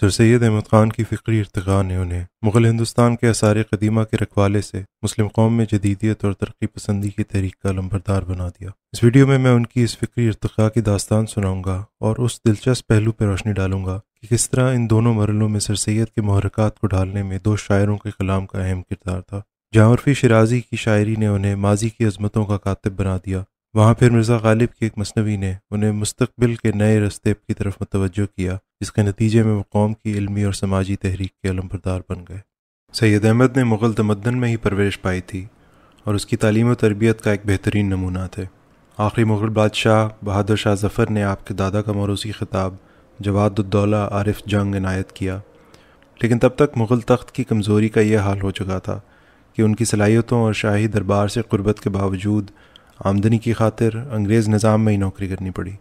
sir Syed Ahmad Khan की फ़िक्री इरतगा ने उन्हें मुग़ल हिंदुस्तान के आसार कदीमा के रखवाले से मुस्लिम कौम में जदीदियत और तरक्की पसंदी की तहरीक का लम्बरदार बना दिया इस वीडियो में मैं उनकी इस फ़िक्री इरतगा की दास्तान सुनाऊँगा और उस दिलचस्प पहलू पर रोशनी डालूंगा कि किस तरह इन दोनों मरलों में सर सैद के महरक़ात को ढालने में दो शायरों के कलाम का अहम किरदार था जहाँ उर्फी शराजी की शायरी ने उन्हें माजी की अजमतों का कातब बना दिया वहाँ फिर मिर्ज़ा गालिब की एक मसनवी ने उन्हें मुस्तबिल के नए रस्ते की तरफ मुतवज़ो किया जिसके नतीजे में वो कौम की इलमी और समाजी तहरीक के अलमबरदार बन गए सैद अहमद ने मुग़ल तमदन में ही परवरिश पाई थी और उसकी तलीम व तरबियत का एक बेहतरीन नमूना थे आखिरी मुग़ल बादशाह बहादुर शाह जफ़र ने आपके दादा का मौरूसी खिताब जवादुद्दौला आरफ जंग इनायत किया लेकिन तब तक मुग़ल तख्त की कमज़ोरी का यह हाल हो चुका था कि उनकी सलाहियतों और शाही दरबार से क़ुरबत के बावजूद आमदनी की खातिर अंग्रेज़ निज़ाम में ही नौकरी करनी पड़ी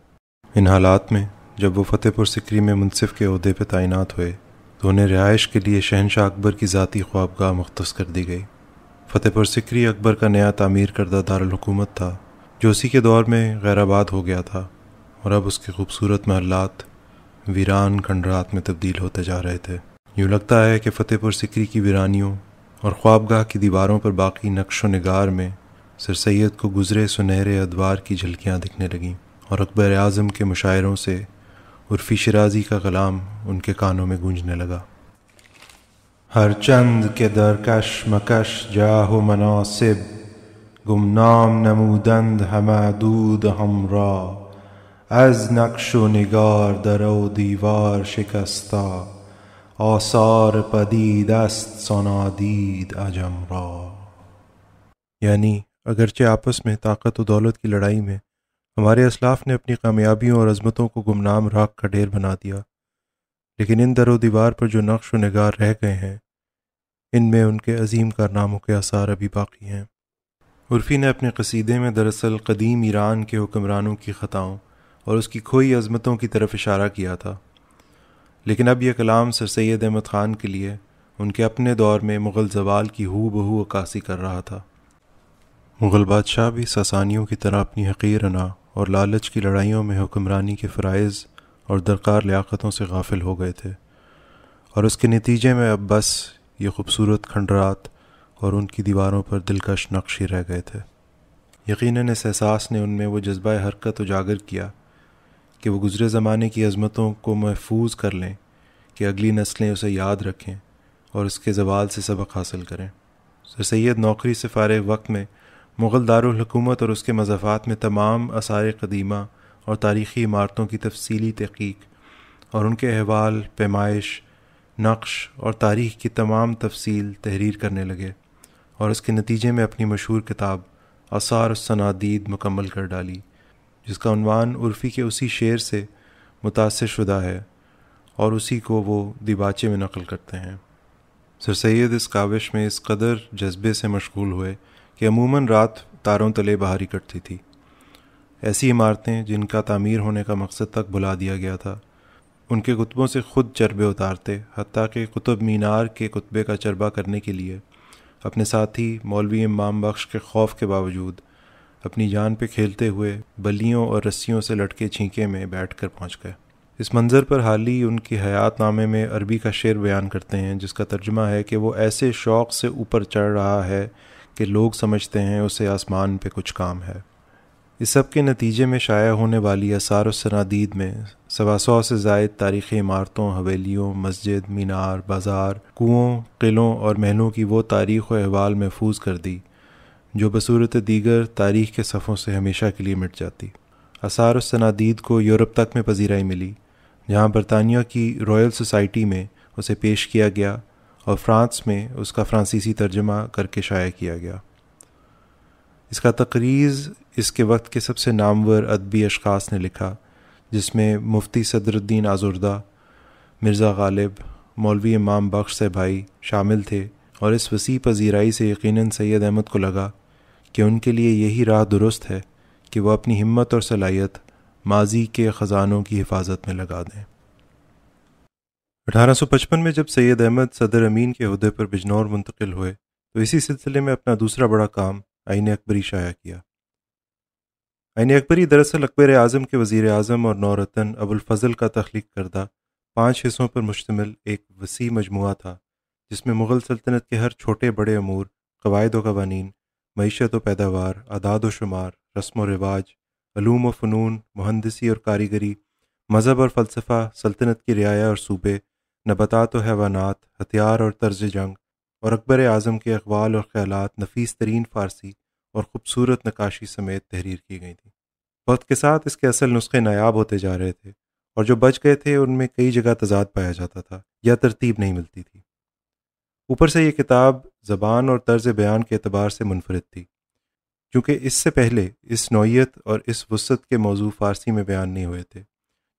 इन हालात में जब वो फ़तेहपुर सिकरी में मुनसिफ के अहदे पर तैनात हुए तो उन्हें रिहाइश के लिए शहनशाह अकबर की ज़ाती ख्वाबगाह मुख्त कर दी गई फ़तेहपुर सिकरी अकबर का नया तामीर करदा दारकूमत था जो उसी के दौर में गैराबाद हो गया था और अब उसके खूबसूरत महलात वीरान खंडरात में तब्दील होते जा रहे थे यूँ लगता है कि फ़तेहपुर सिकरी की वीरानियों और ख्वाबगाह की दीवारों पर बाकी नक्श व नगार में सर सैद को गुज़रे सुनहरे अदवार की झलकियाँ दिखने लगीं और अकबर आज़म के मुशायरों से उर्फी शराजी का कलाम उनके कानों में गूंजने लगा हर चंद के दरकश मकश जाहु मनासिब गुमनाम नमूदंद हमदूद हमरा अज नक्श निगार दरो दीवार शिकस्ता आसार पदीदस्त सोना दीद अजमरा यानी अगरचे आपस में ताकत और दौलत की लड़ाई में हमारे असलाफ ने अपनी कामयाबियों और अजमतों को गुमनाम राख का ढेर बना दिया लेकिन इन दर दीवार पर जो नक्श व नगार रह गए हैं इनमें उनके अजीम कारनामों के आसार अभी बाकी हैं उर्फ़ी ने अपने कसीदे में दरअसल कदीम ईरान के हुक्मरानों की ख़ताओं और उसकी खोई अजमतों की तरफ इशारा किया था लेकिन अब यह कलाम सर सैद अहमद ख़ान के लिए उनके अपने दौर में मुग़ल जवाल की हू बहू अक्सी कर रहा था मुग़ल बादशाह भी ससानियों की तरह अपनी हकीरना और लालच की लड़ाइयों में हुक्मरानी के फ़रज़ और दरकार लियाक़तों से गाफिल हो गए थे और उसके नतीजे में अब बस ये खूबसूरत खंडरात और उनकी दीवारों पर दिलकश नक्श ही रह गए थे यकीन इस एहसास ने उनमें वो जज्बा हरकत उजागर किया कि वो गुज़रे ज़माने की अज़मतों को महफूज कर लें कि अगली नस्लें उसे याद रखें और उसके जवाल से सबक हासिल करें सर सैद नौकरी से फारे वक्त में मुग़ल दारकूमत और उसके मजाफ़ात में तमाम आसार कदीमा और तारीख़ी इमारतों की तफसीली तहकीक और उनके अहवाल पैमाइश नक्श और तारीख़ की तमाम तफसील तहरीर करने लगे और इसके नतीजे में अपनी मशहूर किताब आसार सनादीद मुकम्मल कर डाली जिसका उनवान उर्फ़ी के उसी शेर से मुतासर शुदा है और उसी को वो दिबाचे में नकल करते हैं सर सैद इस काविश में इस कदर जज्बे से मशगूल हुए कि अमूमन रात तारों तले बाहर इकट्ठी थी ऐसी इमारतें जिनका तामीर होने का मकसद तक भुला दिया गया था उनके कुतबों से खुद चरबे उतारते हती कि कुतुब मीनार के कुतबे का चरबा करने के लिए अपने साथी मौलवी इमाम बख्श के खौफ के बावजूद अपनी जान पे खेलते हुए बलियों और रस्सियों से लटके छींके में बैठ कर पहुँच गए इस मंज़र पर हाल ही उनकी हयात नामे में अरबी का शेर बयान करते हैं जिसका तर्जमा है कि वो ऐसे शौक़ से ऊपर चढ़ रहा है कि लोग समझते हैं उसे आसमान पे कुछ काम है इस सब के नतीजे में शाया होने वाली आसार सनादीद में सवा सौ से जायद तारीख़ी इमारतों हवेलियों मस्जिद मीनार बाजार कुओं किलों और महलों की वो तारीख़ व अहवाल महफूज कर दी जो बसूरत दीगर तारीख़ के सफ़ों से हमेशा के लिए मिट जाती आसार सनादीद को यूरोप तक में पजीराई मिली जहाँ बरतानिया की रॉयल सोसाइटी में उसे पेश किया गया और फ्रांस में उसका फ्रांसीसी तर्जमा करके शाया किया गया इसका तकरीज़ इसके वक्त के सबसे नामवर अदबी अशखास ने लिखा जिसमें मुफ्ती सदरुद्दीन आज़ुर्दा मिर्ज़ा गालिब मौलवी इमाम बख्श से भाई शामिल थे और इस वसी पजीराई से यकीन सैयद अहमद को लगा कि उनके लिए यही राह दुरुस्त है कि वह अपनी हिम्मत और सलाहियत माजी के ख़जानों की हिफाजत में लगा दें 1855 में जब सैयद अहमद सदर अमीन के अहदे पर बिजनौर मुंतकिल हुए तो इसी सिलसिले में अपना दूसरा बड़ा काम आइन अकबरी शाया किया आइन अकबरी दरअसल अकबर आज़म के वजीर अजम और नौरतन अबुलफजल का तख्लीक करदा पाँच हिस्सों पर मुश्तमिल एक वसी मजमू था जिसमें मुग़ल सल्तनत के हर छोटे बड़े अमूर कवायद व कवानी मीशत व पैदावार अदाद व शुमार रस्म व रिवाज अलूम व फ़नून मुहंदसी और कारीगरी मज़हब और फ़लसफ़ा सल्तनत की रियाया और सूबे नबता तो हैवानात हथियार और तर्ज जंग और अकबर अज़म के अकबाल और ख्याल नफीस तरीन फ़ारसी और ख़ूबसूरत नकाशी समेत तहरीर की गई थी वक्त के साथ इसके असल नुस्खे नायाब होते जा रहे थे और जो बच गए थे उनमें कई जगह तजाद पाया जाता था या तरतीब नहीं मिलती थी ऊपर से ये किताब ज़बान और तर्ज बयान के अतबार से मुनफरद थी क्योंकि इससे पहले इस नौीयत और इस वसत के मौजू फ़ारसी में बयान नहीं हुए थे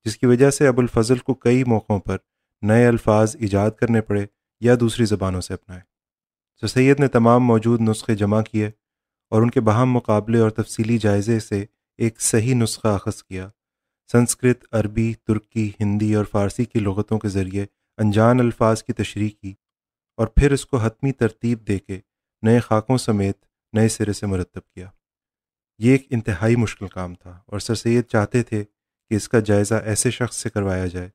जिसकी वजह से अबुलफ़ज़ल को कई मौक़ों पर नए अल्फाज ईजाद करने पड़े या दूसरी ज़बानों से अपनाए तो सैद ने तमाम मौजूद नुस्खे जमा किए और उनके बहम मुकाबले और तफसीली जायजे से एक सही नुस्खा अखज़ किया संस्कृत अरबी तुर्की हिंदी और फ़ारसी की लगतों के ज़रिए अनजान अल्फाज की तशरी की और फिर इसको हतमी तरतीब दे के नए खाकों समेत नए सिरे से मरतब किया ये एक इंतहाई मुश्किल काम था और सर सैद चाहते थे कि इसका जायज़ा ऐसे शख्स से करवाया जाए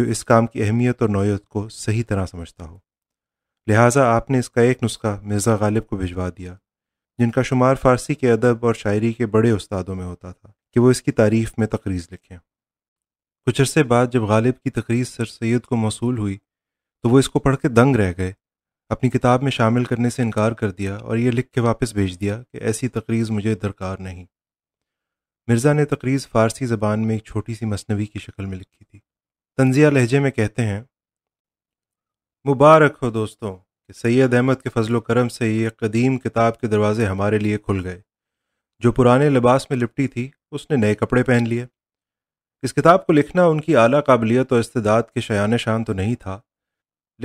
जो इस काम की अहमियत और नौीयत को सही तरह समझता हो लिहाजा आपने इसका एक नुस्खा मिर्ज़ा गालिब को भिजवा दिया जिनका शुमार फ़ारसी के अदब और शायरी के बड़े उस्तादों में होता था कि वो इसकी तारीफ़ में तकरीज़ लिखें कुछ अरसे बाद जब गालिब की तकरीज़ सर सैद को मौसू हुई तो वो इसको पढ़ के दंग रह गए अपनी किताब में शामिल करने से इनकार कर दिया और ये लिख के वापस भेज दिया कि ऐसी तकरीज़ मुझे दरकार नहीं मिर्ज़ा ने तकरीज़ फ़ारसी ज़बान में एक छोटी सी मसनवी की शक्ल में लिखी थी तंजिया लहजे में कहते हैं मुबारक हो दोस्तों कि सैयद अहमद के फजलो करम से ये कदीम किताब के दरवाज़े हमारे लिए खुल गए जो पुराने लिबास में लिपटी थी उसने नए कपड़े पहन लिए इस किताब को लिखना उनकी आला काबिलियत और इस्तेदाद के शयान शान तो नहीं था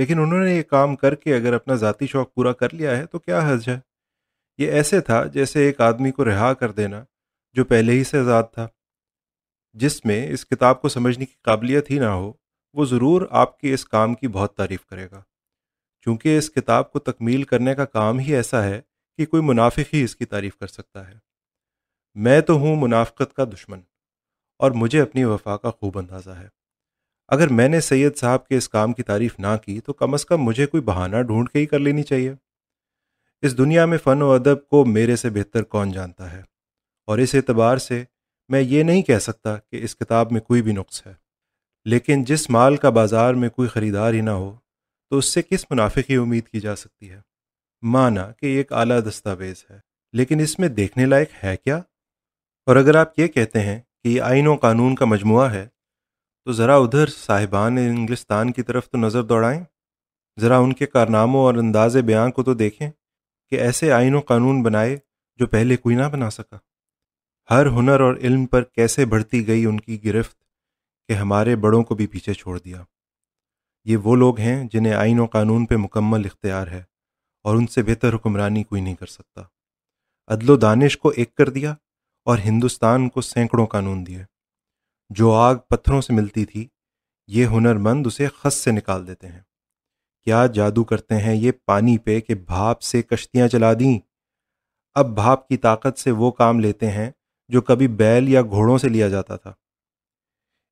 लेकिन उन्होंने ये काम करके अगर अपना ज़ाती शौक़ पूरा कर लिया है तो क्या हज है ये ऐसे था जैसे एक आदमी को रिहा कर देना जो पहले ही से आज़ाद था जिसमें इस किताब को समझने की काबिलियत ही ना हो वो ज़रूर आपके इस काम की बहुत तारीफ़ करेगा क्योंकि इस किताब को तकमील करने का काम ही ऐसा है कि कोई मुनाफिक ही इसकी तारीफ़ कर सकता है मैं तो हूँ मुनाफ़त का दुश्मन और मुझे अपनी वफा का खूब अंदाज़ा है अगर मैंने सैयद साहब के इस काम की तारीफ़ ना की तो कम अज़ कम मुझे कोई बहाना ढूंढ के ही कर लेनी चाहिए इस दुनिया में फ़न व अदब को मेरे से बेहतर कौन जानता है और इस एतबार से मैं ये नहीं कह सकता कि इस किताब में कोई भी नुस्ख़ है लेकिन जिस माल का बाज़ार में कोई ख़रीदार ही ना हो तो उससे किस मुनाफे की उम्मीद की जा सकती है माना कि एक आला दस्तावेज़ है लेकिन इसमें देखने लायक है क्या और अगर आप ये कहते हैं कि ये आइन व कानून का मजमू है तो ज़रा उधर साहिबान इंग्लिस्तान की तरफ तो नज़र दौड़ाएं ज़रा उनके कारनामों और अंदाज़ बयान को तो देखें कि ऐसे आइन व कानून बनाए जो पहले कोई ना बना सका हर हुनर और इल्म पर कैसे बढ़ती गई उनकी गिरफ्त कि हमारे बड़ों को भी पीछे छोड़ दिया ये वो लोग हैं जिन्हें आइन व कानून पर मुकम्मल इख्तियार है और उनसे बेहतर हुक्मरानी कोई नहीं कर सकता अदलो दानिश को एक कर दिया और हिंदुस्तान को सैकड़ों कानून दिए जो आग पत्थरों से मिलती थी ये हुनरमंद उसे खस से निकाल देते हैं क्या जादू करते हैं ये पानी पे कि भाप से कश्तियाँ चला दी अब भाप की ताकत से वो काम लेते हैं जो कभी बैल या घोड़ों से लिया जाता था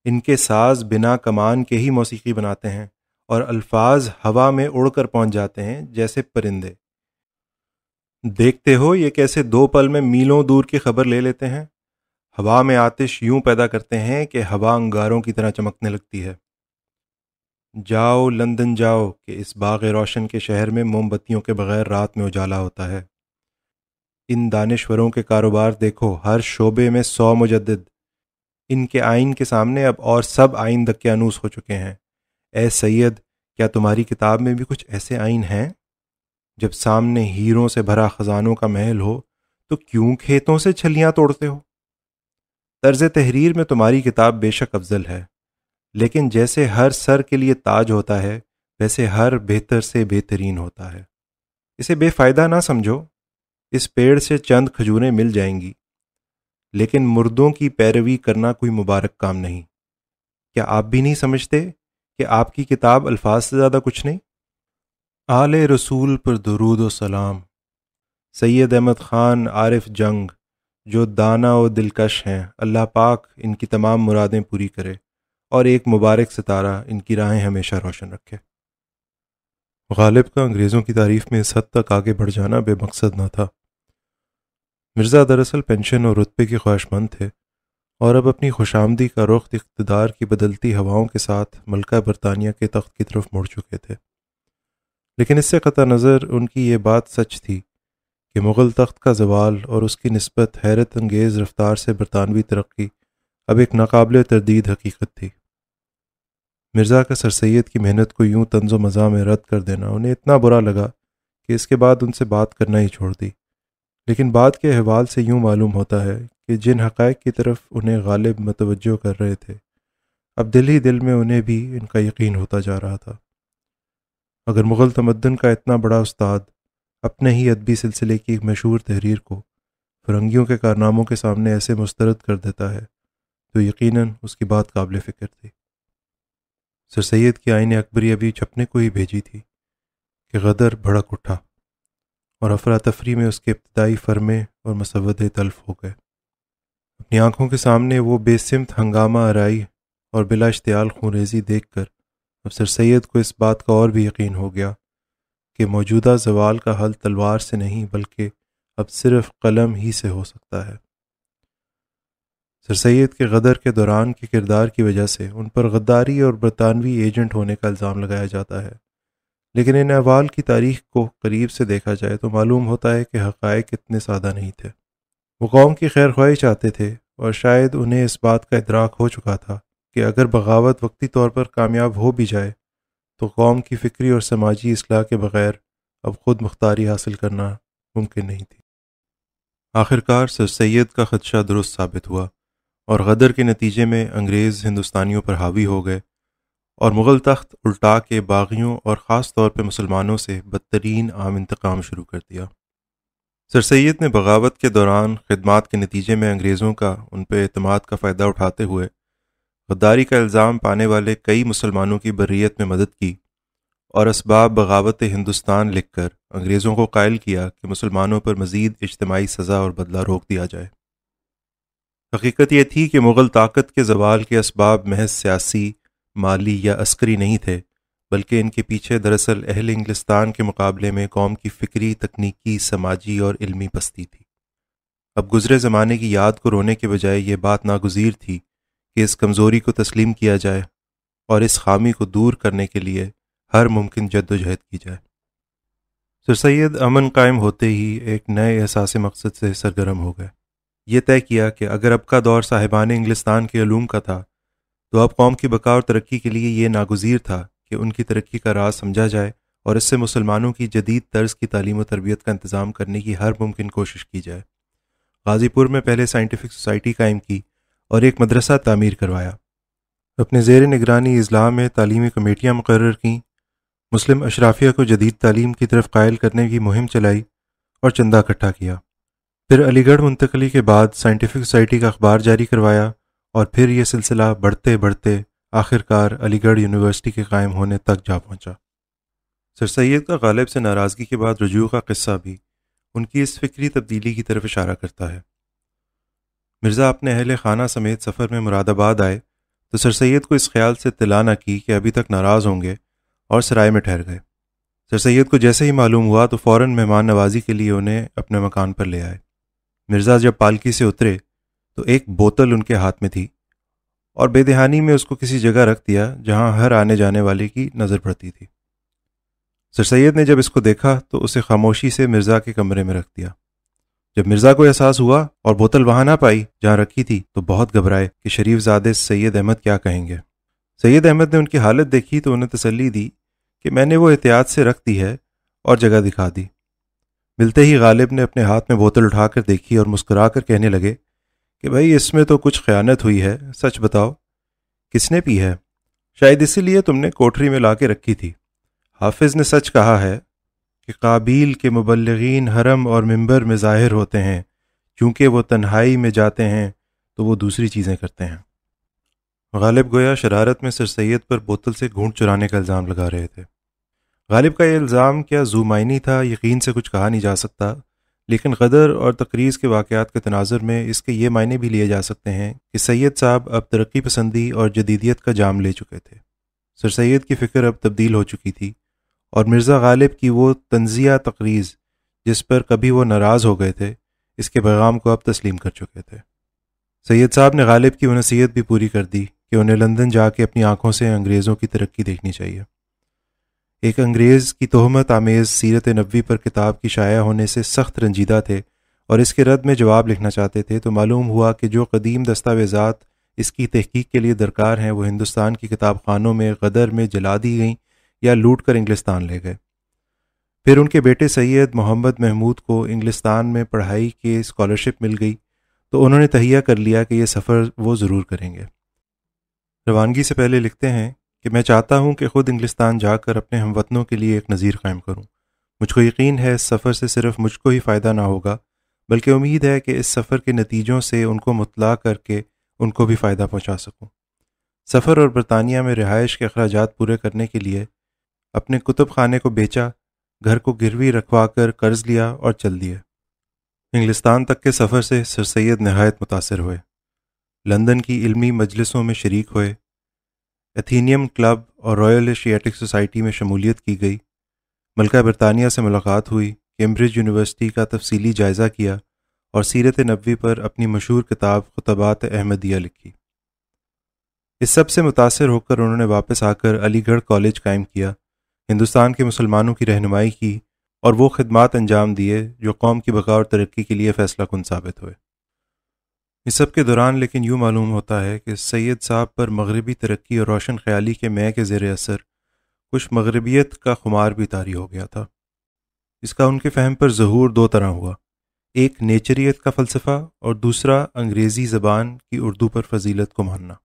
इनके साज बिना कमान के ही मौसीकी बनाते हैं और अल्फाज हवा में उड़कर पहुंच जाते हैं जैसे परिंदे देखते हो ये कैसे दो पल में मीलों दूर की खबर ले लेते हैं हवा में आतिश यूं पैदा करते हैं कि हवा अंगारों की तरह चमकने लगती है जाओ लंदन जाओ कि इस बाग रोशन के शहर में मोमबत्तियों के बगैर रात में उजाला होता है इन दानश्वरों के कारोबार देखो हर शोबे में सौ मुजद इनके आइन के सामने अब और सब आइन दक्यानूस हो चुके हैं ए सैयद क्या तुम्हारी किताब में भी कुछ ऐसे आइन हैं जब सामने हीरों से भरा खजानों का महल हो तो क्यों खेतों से छलियां तोड़ते हो तर्ज तहरीर में तुम्हारी किताब बेशक अफजल है लेकिन जैसे हर सर के लिए ताज होता है वैसे हर बेहतर से बेहतरीन होता है इसे बेफ़ायदा ना समझो इस पेड़ से चंद खजूरें मिल जाएंगी लेकिन मुर्दों की पैरवी करना कोई मुबारक काम नहीं क्या आप भी नहीं समझते कि आपकी किताब अल्फाज से ज़्यादा कुछ नहीं आल रसूल पर दरूद सलाम सैयद अहमद ख़ान आरिफ जंग जो दाना और दिलकश हैं अल्लाह पाक इनकी तमाम मुरादें पूरी करे और एक मुबारक सितारा इनकी राहें हमेशा रोशन रखे गालिब का अंग्रेज़ों की तारीफ में इस हद तक आगे बढ़ जाना बेमकसद न था मिर्ज़ा दरअसल पेंशन और रुतबे के ख्वाहिशमंद थे और अब अपनी खुश आमदी का रुख इकतदार की बदलती हवाओं के साथ मलका बरतानिया के तख्त की तरफ मुड़ चुके थे लेकिन इससे कतः नज़र उनकी ये बात सच थी कि मुग़ल तख्त का जवाल और उसकी नस्बत हैरत अंगेज़ रफ्तार से बरतानवी तरक्की अब एक नाकबले तरदीद हकीकत थी मिर्ज़ा का सर सैद की मेहनत को यूं तंजो मज़ा में रद्द कर देना उन्हें इतना बुरा लगा कि इसके बाद उनसे बात करना ही छोड़ दी लेकिन बाद के अहवाल से यूं मालूम होता है कि जिन हकैक़ की तरफ उन्हें गालिब मतवजो कर रहे थे अब दिल ही दिल में उन्हें भी इनका यकीन होता जा रहा था अगर मुग़ल तमदन का इतना बड़ा उस्ताद अपने ही अदबी सिलसिले की एक मशहूर तहरीर को फरंगियों के कारनामों के सामने ऐसे मुस्तरद कर देता है तो यकीनन उसकी बात काबिल फ़िक्र थी सर सैद की आईने अकबरी अभी छपने को ही भेजी थी कि गदर भड़क उठा और अफरा तफरी में उसके इब्तदाई फरमे और मसवद तल्फ हो गए अपनी आँखों के सामने वो बेसमत हंगामा आरई और बिला इश्तियाल खूनरेजी देख कर अब सर सैद को इस बात का और भी यकीन हो गया कि मौजूदा जवाल का हल तलवार से नहीं बल्कि अब सिर्फ कलम ही से हो सकता है सर सैद के गदर के दौरान के किरदार की वजह से उन पर गद्दारी और बरतानवी एजेंट होने का इल्ज़ाम लगाया जाता है लेकिन इन अहवाल की तारीख को करीब से देखा जाए तो मालूम होता है कि हक़ इतने सादा नहीं थे वो कौम की खैर ख्वाहिश चाहते थे और शायद उन्हें इस बात का इतराक़ हो चुका था कि अगर बगावत वक्ती तौर पर कामयाब हो भी जाए तो कौम की फ़िक्री और समाजी असलाह के बगैर अब खुद मुख्तारी हासिल करना मुमकिन नहीं थी आखिरकार सर सैद का खदशा दुरुस्त साबित हुआ और गदर के नतीजे में अंग्रेज़ हिंदुस्तानियों पर हावी हो गए और मुग़ल तख्त उल्टा के बागियों और ख़ास तौर पर मुसलमानों से बदतरीन आम इंतकाम शुरू कर दिया सर सैद ने बगावत के दौरान खदमात के नतीजे में अंग्रेज़ों का उन पर अतमाद का फ़ायदा उठाते हुए गद्दारी का इल्ज़ाम पाने वाले कई मुसलमानों की बरीत में मदद की और इसबाब बगावत हिंदुस्तान लिखकर अंग्रेज़ों को कायल किया कि मुसलमानों पर मज़ीद इजमाही सज़ा और बदला रोक दिया जाए हकीकत यह थी कि मुग़ल ताकत के जवाल के इसबाब महज सियासी माली या अस्करी नहीं थे बल्कि इनके पीछे दरअसल अहल इंग्लिस्तान के मुकाबले में कौम की फ़िक्री तकनीकी समाजी और इलमी पस्ती थी अब गुज़रे ज़माने की याद को रोने के बजाय ये बात नागजीर थी कि इस कमज़ोरी को तस्लीम किया जाए और इस खामी को दूर करने के लिए हर मुमकिन जद्दोजहद की जाए सर सैद अमन कायम होते ही एक नए एहसास मकसद से सरगर्म हो गए यह तय किया कि अगर अब का दौर साहिबान इंग्लिस्तान के ूम का था तो अब कौम की बका और तरक्की के लिए यह नागजीर था कि उनकी तरक्की का राज समझा जाए और इससे मुसलमानों की जदीद तर्ज की तलीम और तरबियत का इंतज़ाम करने की हर मुमकिन कोशिश की जाए गाज़ीपुर में पहले साइंटिफिक सोसाइटी कायम की और एक मदरसा तमीर करवाया अपने जेर निगरानी अजला में तलीमी कमेटियाँ मुकर कं मुस्लिम अशराफिया को जदीद तलीम की तरफ कायल करने की मुहिम चलाई और चंदा इकट्ठा किया फिर अलीगढ़ मुंतकली के बाद साइंटिफिक सोसाइटी का अखबार जारी करवाया और फिर ये सिलसिला बढ़ते बढ़ते आखिरकार अलीगढ़ यूनिवर्सिटी के कायम होने तक जा पहुंचा सर सैद का गालिब से नाराज़गी के बाद रजू का किस्सा भी उनकी इस फिक्री तब्दीली की तरफ इशारा करता है मिर्ज़ा अपने अहल खाना समेत सफ़र में मुरादाबाद आए तो सर सैद को इस ख्याल से तला ना की कि अभी तक नाराज़ होंगे और सराय में ठहर गए सर सैद को जैसे ही मालूम हुआ तो फ़ौर मेहमान नवाजी के लिए उन्हें अपने मकान पर ले आए मिर्ज़ा जब पालकी से उतरे तो एक बोतल उनके हाथ में थी और बेदहानी में उसको किसी जगह रख दिया जहां हर आने जाने वाले की नज़र पड़ती थी सर सैद ने जब इसको देखा तो उसे खामोशी से मिर्ज़ा के कमरे में रख दिया जब मिर्ज़ा को एहसास हुआ और बोतल वहां ना पाई जहां रखी थी तो बहुत घबराए कि शरीफजादे सैयद अहमद क्या कहेंगे सैयद अहमद ने उनकी हालत देखी तो उन्हें तसली दी कि मैंने वो एहतियात से रख दी है और जगह दिखा दी मिलते ही गालिब ने अपने हाथ में बोतल उठाकर देखी और मुस्कुरा कर कहने लगे कि भाई इसमें तो कुछ ख़यानत हुई है सच बताओ किसने पी है शायद इसीलिए तुमने कोठरी में ला के रखी थी हाफिज़ ने सच कहा है कि काबिल के मुबलगिन हरम और मम्बर में ज़ाहिर होते हैं क्योंकि वह तन्हाई में जाते हैं तो वो दूसरी चीज़ें करते हैं गालिब गोया शरारत में सर सैद पर बोतल से घूंट चुराने का इल्ज़ाम लगा रहे थे गालिब का ये इल्ज़ाम क्या जू जूमायनी था यकीन से कुछ कहा नहीं जा सकता लेकिन गदर और तकरीज़ के वाक़ात के तनाजर में इसके ये मायने भी लिए जा सकते हैं कि सैयद साहब अब तरक्की पसंदी और जदीदियत का जाम ले चुके थे सर सैद की फ़िक्र अब तब्दील हो चुकी थी और मिर्ज़ा गालिब की वो तंजिया तकरीज़ जिस पर कभी वो नाराज़ हो गए थे इसके पैगाम को अब तस्लीम कर चुके थे सैयद साहब ने गालिब की वसीयत भी पूरी कर दी कि उन्हें लंदन जा जाके अपनी आँखों से अंग्रेज़ों की तरक्की देखनी चाहिए एक अंग्रेज़ की तोहमत आमेज़ सीरत नबी पर किताब की शाया होने से सख्त रंजीदा थे और इसके रद्द में जवाब लिखना चाहते थे तो मालूम हुआ कि जो कदीम दस्तावेज़ात इसकी तहकीक के लिए दरकार हैं वो हिंदुस्तान की किताब खानों में गदर में जला दी गई या लूट कर इंग्लिस्तान ले गए फिर उनके बेटे सैयद मोहम्मद महमूद को इंग्लिस्तान में पढ़ाई के स्कॉलरशिप मिल गई तो उन्होंने तहिया कर लिया कि यह सफ़र वो ज़रूर करेंगे रवानगी से पहले लिखते हैं कि मैं चाहता हूँ कि ख़ुद इंग्लिस्तान जाकर अपने हम वतनों के लिए एक नज़ीर कायम करूँ मुझको यकीन है इस सफ़र से सिर्फ मुझको ही फ़ायदा ना होगा बल्कि उम्मीद है कि इस सफ़र के नतीजों से उनको मुतला करके उनको भी फ़ायदा पहुँचा सकूँ सफ़र और बरतानिया में रिहाइश के अखराज पूरे करने के लिए अपने कुतुब खाने को बेचा घर को गिरवी रखवा कर कर्ज लिया और चल दिया इंग्लिस्तान तक के सफ़र से सर सैद नहायत मुतासर हुए लंदन की इल्मी मजलिसों में शरीक हुए एथीनियम क्लब और रॉयल एशियाटिक सोसाइटी में शमूलियत की गई मलका बरतानिया से मुलाकात हुई कैम्ब्रिज यूनिवर्सिटी का तफसीली जायज़ा किया और सीरत नबी पर अपनी मशहूर किताब खुतबात अहमदिया लिखी इस सब से मुतासर होकर उन्होंने वापस आकर अलीगढ़ कॉलेज कायम किया हिंदुस्तान के मुसलमानों की रहनुमाई की और वो खदमात अंजाम दिए जो कौम की बका और तरक्की के लिए फ़ैसला कन साबित हुए इस सब के दौरान लेकिन यूँ मालूम होता है कि सैयद साहब पर मगरबी तरक्की और रोशन ख्याली के मैं के ज़ेर असर कुछ मगरबियत का खुमार भी तारी हो गया था इसका उनके फहम पर जहूर दो तरह हुआ एक नेचरियत का फ़लसफ़ा और दूसरा अंग्रेज़ी ज़बान की उर्दू पर फजीलत को मानना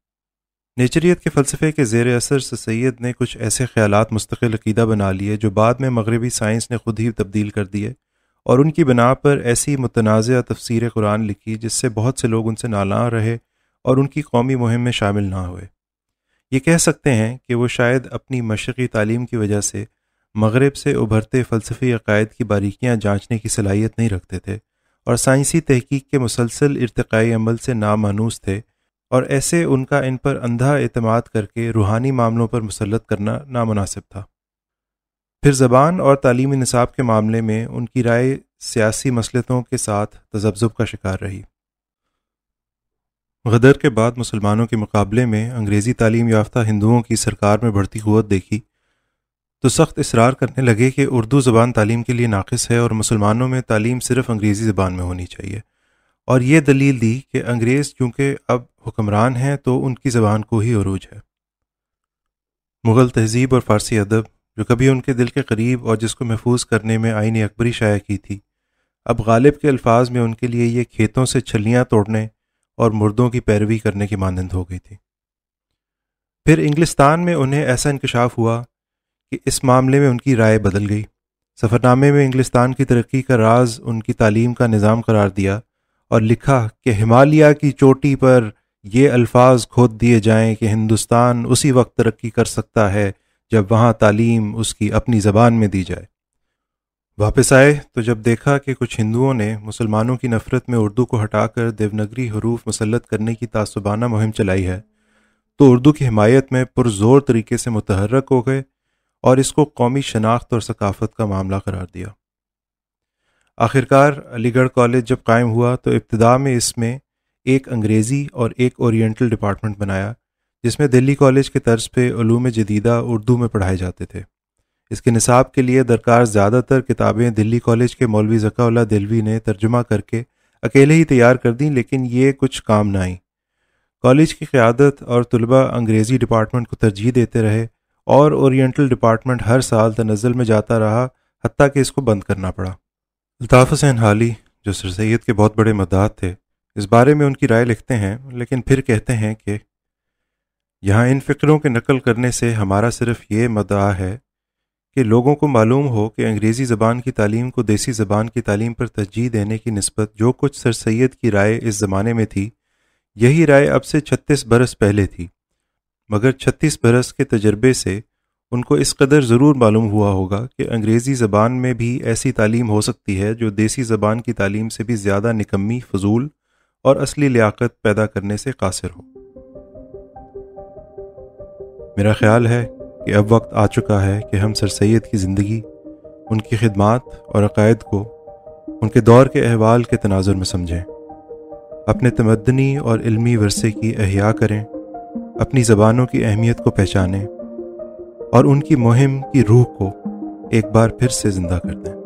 नेचरियत के फ़लसफ़े के ज़ेर असर से सैद ने कुछ ऐसे ख्याल मुस्तकिल अकीदा बना लिए जो बाद में मगरबी साइंस ने खुद ही तब्दील कर दिए और उनकी बिना पर ऐसी मुतनाज़ तफसीर कुरान लिखी जिससे बहुत से लोग उनसे नाला रहे और उनकी कौमी मुहिम में शामिल ना हुए ये कह सकते हैं कि वो शायद अपनी मशरक़ी तालीम की वजह से मगरब से उभरते फ़लसफ़ी अकायद की बारीकियाँ जाँचने की सलाहियत नहीं रखते थे और साइंसी तहकीक के मुसलसल इरतकई अमल से नामानूस थे और ऐसे उनका इन पर अंधा अतमाद करके रूहानी मामलों पर मुसलत करना नामनासिब था फिर ज़बान और तालीमी निसाब के मामले में उनकी राय सियासी मसलतों के साथ तजब्ज़ुब का शिकार रही गदर के बाद मुसलमानों के मुकाबले में अंग्रेज़ी तालीम याफ्ता हिंदुओं की सरकार में बढ़ती क़वत देखी तो सख्त इसरार करने लगे कि उर्दू ज़बान तालीम के लिए नाकस है और मुसलमानों में तालीम सिर्फ अंग्रेज़ी ज़बान में होनी चाहिए और ये दलील दी कि अंग्रेज़ चूँकि अब हुक्मरान हैं तो उनकी ज़बान को ही अरूज है मुग़ल तहज़ीब और फ़ारसी अदब जो कभी उनके दिल के करीब और जिसको महफूज करने में आइन अकबरी शाया की थी अब गालिब के अल्फाज में उनके लिए ये खेतों से छलियाँ तोड़ने और मुर्दों की पैरवी करने की मानंद हो गई थी फिर इंग्लिस्तान में उन्हें ऐसा इंकशाफ हुआ कि इस मामले में उनकी राय बदल गई सफ़रनामे में इंग्लिस्तान की तरक्की का राज उनकी तालीम का निज़ाम करार दिया और लिखा कि हिमालय की चोटी पर ये अल्फाज खोद दिए जाएं कि हिंदुस्तान उसी वक्त तरक्की कर सकता है जब वहाँ तालीम उसकी अपनी ज़बान में दी जाए वापस आए तो जब देखा कि कुछ हिंदुओं ने मुसलमानों की नफ़रत में उर्दू को हटाकर देवनगरी हरूफ मुसलत करने की तासुबाना मुहिम चलाई है तो उर्दू की हमायत में पुरज़ोर तरीके से मुतहरक हो गए और इसको कौमी शनाख्त और सकाफत का मामला करार दिया आखिरकार अलीगढ़ कॉलेज जब कायम हुआ तो इब्तदा में इसमें एक अंग्रेज़ी और एक ओरिएंटल डिपार्टमेंट बनाया जिसमें दिल्ली कॉलेज के तर्ज पे ूम जदीदा उर्दू में पढ़ाए जाते थे इसके निसाब के लिए दरकार ज़्यादातर किताबें दिल्ली कॉलेज के मौलवी ज़काउल्ला दिलवी ने तर्जुमा करके अकेले ही तैयार कर दी लेकिन ये कुछ काम ना आई कॉलेज की क़्यादत और तलबा अंग्रेज़ी डिपार्टमेंट को तरजीह देते रहे और ओरिएंटल डिपार्टमेंट हर साल तनज़ल में जाता रहा हती कि इसको बंद करना पड़ा अलताफ़ हुसैन हाली जो सर सैद के बहुत बड़े मदाद थे इस बारे में उनकी राय लिखते हैं लेकिन फिर कहते हैं कि यहाँ इन फ़िक्रों के नकल करने से हमारा सिर्फ ये मदा है कि लोगों को मालूम हो कि अंग्रेज़ी ज़बान की तालीम को देसी ज़बान की तालीम पर तरजीह देने की नस्बत जो कुछ सर सैद की राय इस ज़माने में थी यही राय अब से छत्तीस बरस पहले थी मगर छत्तीस बरस के तजर्बे से उनको इस कदर ज़रूर मालूम हुआ होगा कि अंग्रेज़ी ज़बान में भी ऐसी तालीम हो सकती है जो देसी ज़बान की तालीम से भी ज़्यादा निकम्मी फजूल और असली लियाकत पैदा करने से कासर हो मेरा ख्याल है कि अब वक्त आ चुका है कि हम सर सैद की ज़िंदगी उनकी खदमात और अकायद को उनके दौर के अहवाल के तनाजुर में समझें अपने तमदनी और इल्मी वरसे की अहिया करें अपनी ज़बानों की अहमियत को पहचानें और उनकी मुहिम की रूह को एक बार फिर से ज़िंदा कर दें